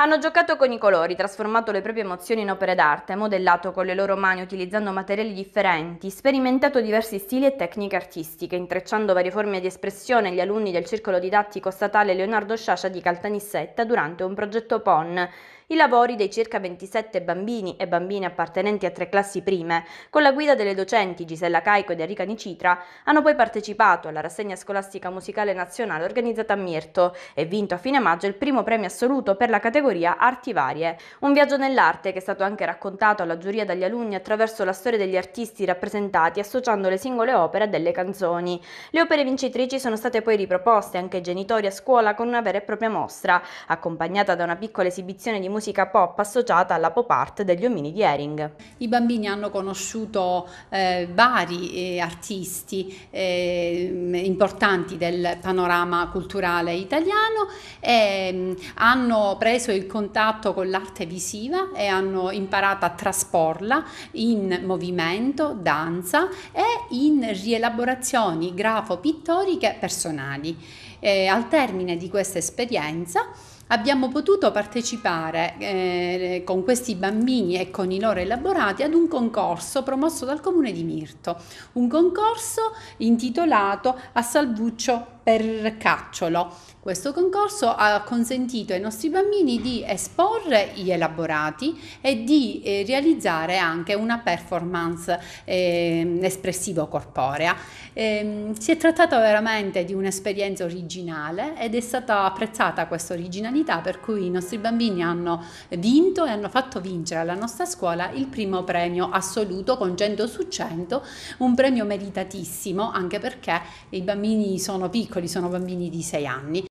Hanno giocato con i colori, trasformato le proprie emozioni in opere d'arte, modellato con le loro mani utilizzando materiali differenti, sperimentato diversi stili e tecniche artistiche, intrecciando varie forme di espressione gli alunni del circolo didattico statale Leonardo Sciascia di Caltanissetta durante un progetto PON. I lavori dei circa 27 bambini e bambine appartenenti a tre classi prime, con la guida delle docenti Gisella Caico ed Enrica Nicitra, hanno poi partecipato alla rassegna scolastica musicale nazionale organizzata a Mirto e vinto a fine maggio il primo premio assoluto per la categoria categoria arti varie. Un viaggio nell'arte che è stato anche raccontato alla giuria dagli alunni attraverso la storia degli artisti rappresentati associando le singole opere a delle canzoni. Le opere vincitrici sono state poi riproposte anche ai genitori a scuola con una vera e propria mostra, accompagnata da una piccola esibizione di musica pop associata alla pop art degli omini di Ering. I bambini hanno conosciuto eh, vari eh, artisti eh, importanti del panorama culturale italiano e mm, hanno preso preso il contatto con l'arte visiva e hanno imparato a trasporla in movimento, danza e in rielaborazioni grafo-pittoriche personali. Eh, al termine di questa esperienza abbiamo potuto partecipare eh, con questi bambini e con i loro elaborati ad un concorso promosso dal comune di Mirto, un concorso intitolato A Salvuccio per cacciolo. Questo concorso ha consentito ai nostri bambini di esporre gli elaborati e di eh, realizzare anche una performance eh, espressivo corporea. Eh, si è trattato veramente di un'esperienza originale ed è stata apprezzata questa originalità per cui i nostri bambini hanno vinto e hanno fatto vincere alla nostra scuola il primo premio assoluto con 100 su 100, un premio meritatissimo anche perché i bambini sono piccoli piccoli, sono bambini di 6 anni,